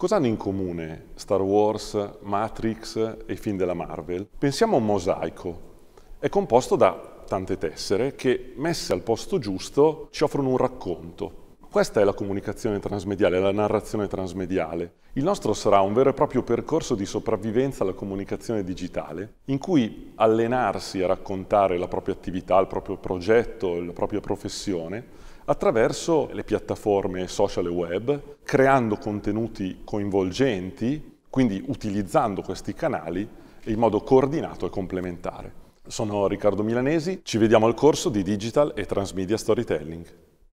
Cosa hanno in comune Star Wars, Matrix e i film della Marvel? Pensiamo a un mosaico. È composto da tante tessere che, messe al posto giusto, ci offrono un racconto. Questa è la comunicazione transmediale, la narrazione transmediale. Il nostro sarà un vero e proprio percorso di sopravvivenza alla comunicazione digitale, in cui allenarsi a raccontare la propria attività, il proprio progetto, la propria professione, attraverso le piattaforme social e web, creando contenuti coinvolgenti, quindi utilizzando questi canali in modo coordinato e complementare. Sono Riccardo Milanesi, ci vediamo al corso di Digital e Transmedia Storytelling.